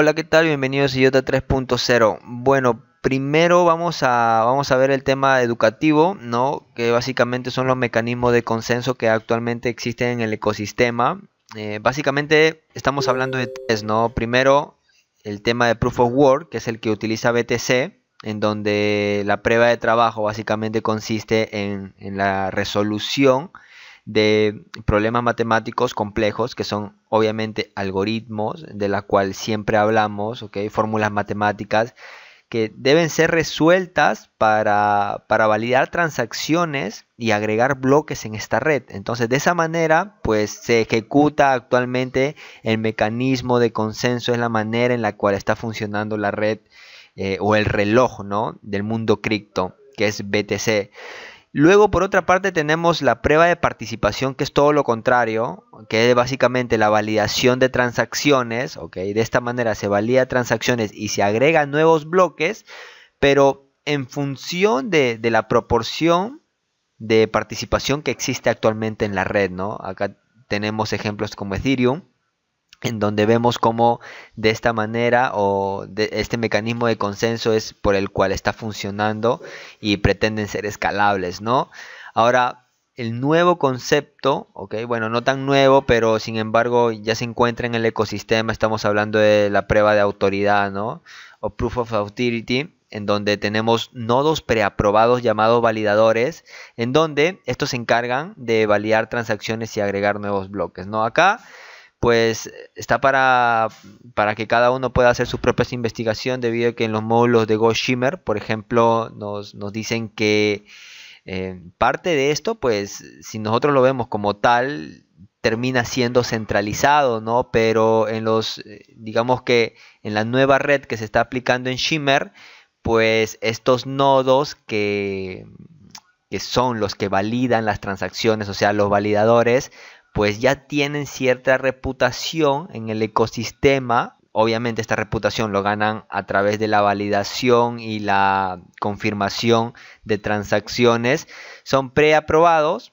Hola, ¿qué tal? Bienvenidos a IOTA 3.0. Bueno, primero vamos a, vamos a ver el tema educativo, ¿no? Que básicamente son los mecanismos de consenso que actualmente existen en el ecosistema. Eh, básicamente estamos hablando de tres, ¿no? Primero, el tema de Proof of Work, que es el que utiliza BTC, en donde la prueba de trabajo básicamente consiste en, en la resolución de problemas matemáticos complejos, que son obviamente algoritmos, de la cual siempre hablamos, ¿ok? Fórmulas matemáticas que deben ser resueltas para, para, validar transacciones y agregar bloques en esta red. Entonces, de esa manera, pues se ejecuta actualmente el mecanismo de consenso, es la manera en la cual está funcionando la red eh, o el reloj, ¿no? Del mundo cripto, que es BTC. Luego, por otra parte, tenemos la prueba de participación, que es todo lo contrario, que es básicamente la validación de transacciones. De esta manera se valida transacciones y se agregan nuevos bloques, pero en función de, la proporción de participación que existe actualmente en la red. ¿no? Acá tenemos ejemplos como Ethereum, en donde vemos cómo de esta manera o de este mecanismo de consenso es por el cual está funcionando y pretenden ser escalables, ¿no? Ahora, el nuevo concepto, ok, bueno, no tan nuevo, pero sin embargo ya se encuentra en el ecosistema, estamos hablando de la prueba de autoridad, ¿no? O proof of authority, en donde tenemos nodos preaprobados llamados validadores, en donde estos se encargan de validar transacciones y agregar nuevos bloques, ¿no? Acá pues está para, que cada uno pueda hacer sus propias investigación debido a que en los módulos de Go Shimmer, por ejemplo, nos, dicen que eh, parte de esto, pues si nosotros lo vemos como tal, termina siendo centralizado, ¿no? Pero en los, eh, digamos que en la nueva red que se está aplicando en Shimmer, pues estos nodos que son los que validan las transacciones, o sea, los validadores, pues ya tienen cierta reputación en el ecosistema. Obviamente esta reputación lo ganan a través de la validación y la confirmación de transacciones. Son preaprobados,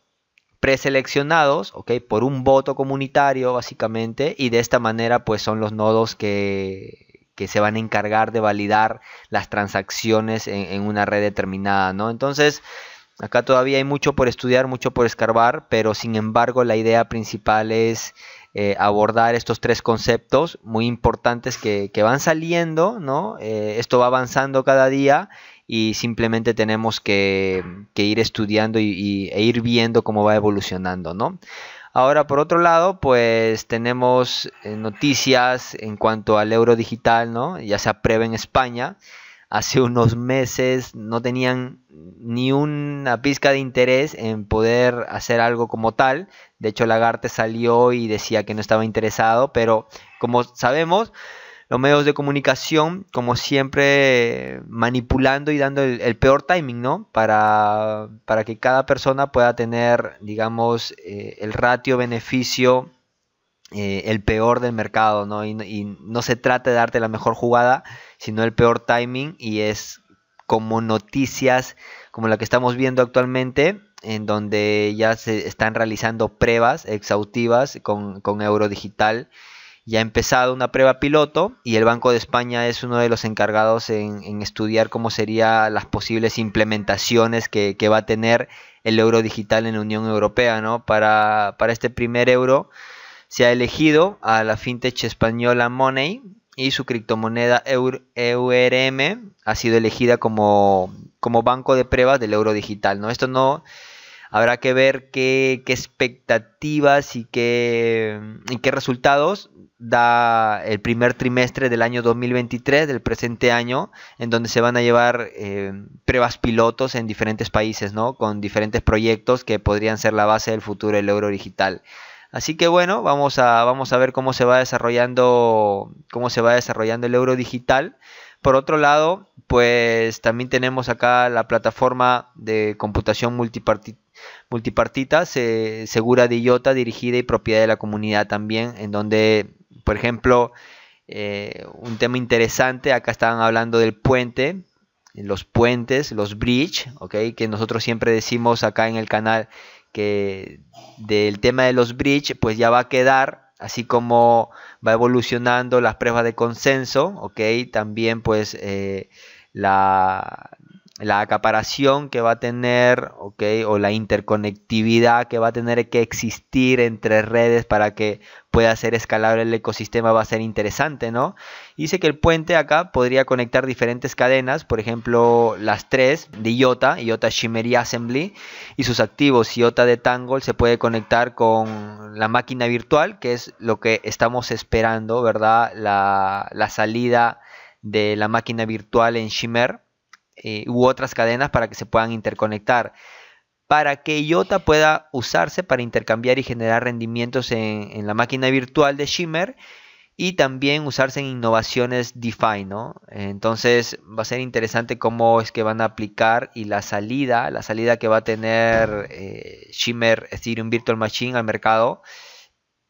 preseleccionados, ¿ok? Por un voto comunitario básicamente y de esta manera pues son los nodos que, que se van a encargar de validar las transacciones en, una red determinada, ¿no? Entonces... Acá todavía hay mucho por estudiar, mucho por escarbar, pero sin embargo la idea principal es eh, abordar estos tres conceptos muy importantes que, van saliendo, ¿no? Eh, esto va avanzando cada día y simplemente tenemos que, ir estudiando y, e ir viendo cómo va evolucionando, ¿no? Ahora, por otro lado, pues tenemos eh, noticias en cuanto al euro digital, ¿no? Ya se aprueba en España hace unos meses no tenían ni una pizca de interés en poder hacer algo como tal. De hecho, Lagarte salió y decía que no estaba interesado, pero como sabemos, los medios de comunicación, como siempre, manipulando y dando el, peor timing, ¿no? Para, que cada persona pueda tener, digamos, eh, el ratio beneficio eh, el peor del mercado, ¿no? Y, y, no se trata de darte la mejor jugada, sino el peor timing y es como noticias como la que estamos viendo actualmente, en donde ya se están realizando pruebas exhaustivas con, con Euro Digital. Ya ha empezado una prueba piloto y el Banco de España es uno de los encargados en, estudiar cómo serían las posibles implementaciones que, que, va a tener el euro digital en la Unión Europea, ¿no? Para, para este primer euro se ha elegido a la fintech española Money y su criptomoneda EURM e ha sido elegida como, como banco de pruebas del euro digital. ¿no? Esto no habrá que ver qué, qué expectativas y qué, y qué resultados da el primer trimestre del año 2023, del presente año, en donde se van a llevar eh, pruebas pilotos en diferentes países, ¿no? Con diferentes proyectos que podrían ser la base del futuro del euro digital. Así que bueno, vamos a, vamos a ver cómo se va desarrollando, cómo se va desarrollando el euro digital. Por otro lado, pues también tenemos acá la plataforma de computación multipartita, segura de IOTA, dirigida y propiedad de la comunidad también, en donde, por ejemplo, eh, un tema interesante, acá estaban hablando del puente, los puentes, los bridge, ¿ok? que nosotros siempre decimos acá en el canal que del tema de los bridge, pues ya va a quedar, así como va evolucionando las pruebas de consenso, ¿ok? También pues eh, la, la acaparación que va a tener, o la interconectividad que va a tener que existir entre redes para que pueda ser escalable el ecosistema va a ser interesante, ¿no? Dice que el puente acá podría conectar diferentes cadenas, por ejemplo, las tres de IOTA, IOTA Shimmery Assembly, y sus activos, IOTA de Tangle, se puede conectar con la máquina virtual, que es lo que estamos esperando, ¿verdad? La, la salida de la máquina virtual en Shimmer eh, u otras cadenas para que se puedan interconectar. Para que IOTA pueda usarse para intercambiar y generar rendimientos en, la máquina virtual de Shimmer y también usarse en innovaciones DeFi, ¿no? Entonces va a ser interesante cómo es que van a aplicar y la salida, la salida que va a tener es decir un Virtual Machine al mercado,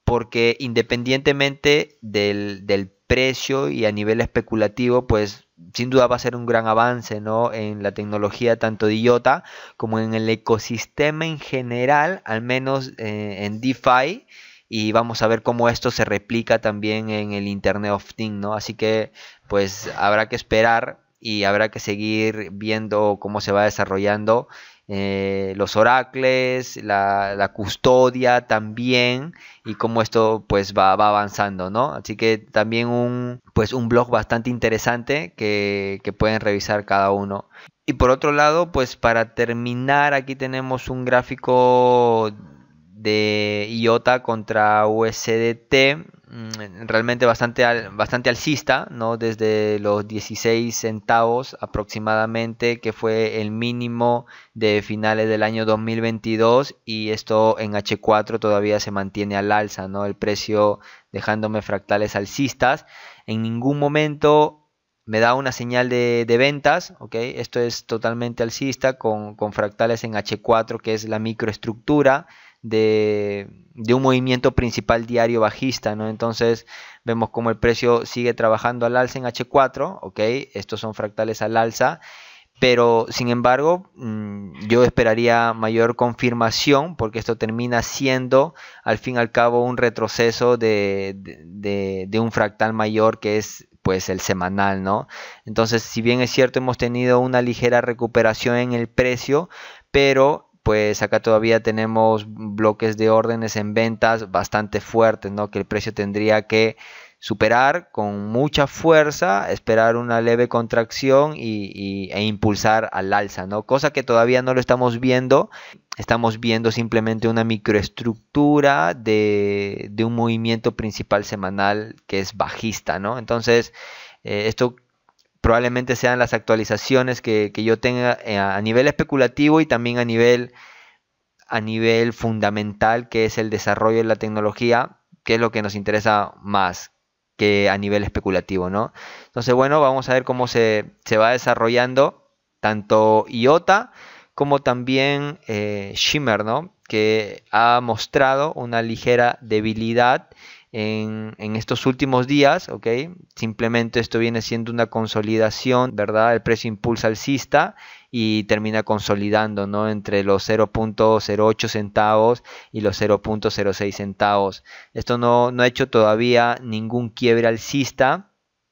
porque independientemente del, del precio y a nivel especulativo, pues sin duda va a ser un gran avance ¿no? en la tecnología tanto de IOTA como en el ecosistema en general, al menos eh, en DeFi. Y vamos a ver cómo esto se replica también en el Internet of Things, ¿no? Así que, pues, habrá que esperar y habrá que seguir viendo cómo se va desarrollando eh, los oracles, la, custodia también y cómo esto pues va, avanzando, ¿no? Así que también un, pues, un blog bastante interesante que, pueden revisar cada uno. Y por otro lado, pues para terminar aquí tenemos un gráfico de IOTA contra USDT Mm, realmente bastante, bastante alcista, ¿no? Desde los 16 centavos aproximadamente, que fue el mínimo de finales del año 2022, y esto en H4 todavía se mantiene al alza, ¿no? El precio dejándome fractales alcistas. En ningún momento me da una señal de, ventas, ¿ok? Esto es totalmente alcista con fractales en H4, que es la microestructura de, un movimiento principal diario bajista, ¿no? Entonces vemos como el precio sigue trabajando al alza en H4, ¿ok? Estos son fractales al alza, pero sin embargo mm, yo esperaría mayor confirmación porque esto termina siendo al fin y al cabo un retroceso de, un fractal mayor que es pues el semanal, ¿no? Entonces, si bien es cierto, hemos tenido una ligera recuperación en el precio, pero pues acá todavía tenemos bloques de órdenes en ventas bastante fuertes, ¿no? Que el precio tendría que superar con mucha fuerza, esperar una leve contracción y, e impulsar al alza, ¿no? Cosa que todavía no lo estamos viendo. Estamos viendo simplemente una microestructura de, un movimiento principal semanal que es bajista, ¿no? Entonces, eh, esto probablemente sean las actualizaciones que, yo tenga eh, a nivel especulativo y también a nivel, a nivel fundamental, que es el desarrollo de la tecnología, que es lo que nos interesa más que a nivel especulativo, ¿no? Entonces, bueno, vamos a ver cómo se, va desarrollando tanto IOTA como también eh, Shimmer, ¿no? Que ha mostrado una ligera debilidad en, estos últimos días, ¿ok? Simplemente esto viene siendo una consolidación, ¿verdad? El precio impulsa alcista y termina consolidando, ¿no? Entre los 0.08 centavos y los 0.06 centavos. Esto no, ha hecho todavía ningún quiebre alcista,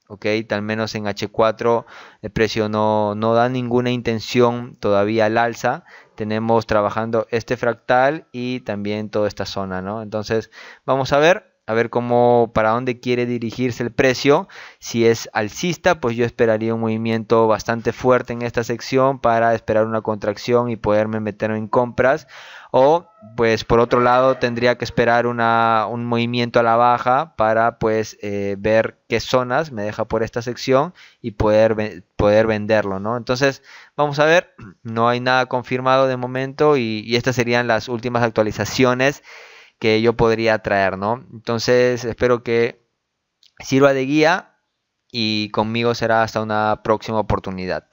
¿ok? tal menos en H4 el precio no, no da ninguna intención todavía al alza. Tenemos trabajando este fractal y también toda esta zona, ¿no? Entonces, vamos a ver a ver cómo, para dónde quiere dirigirse el precio. Si es alcista, pues yo esperaría un movimiento bastante fuerte en esta sección para esperar una contracción y poderme meter en compras. O, pues por otro lado, tendría que esperar una, un movimiento a la baja para, pues, eh, ver qué zonas me deja por esta sección y poder, poder venderlo, ¿no? Entonces, vamos a ver, no hay nada confirmado de momento y, y estas serían las últimas actualizaciones que yo podría traer, ¿no? Entonces espero que sirva de guía y conmigo será hasta una próxima oportunidad.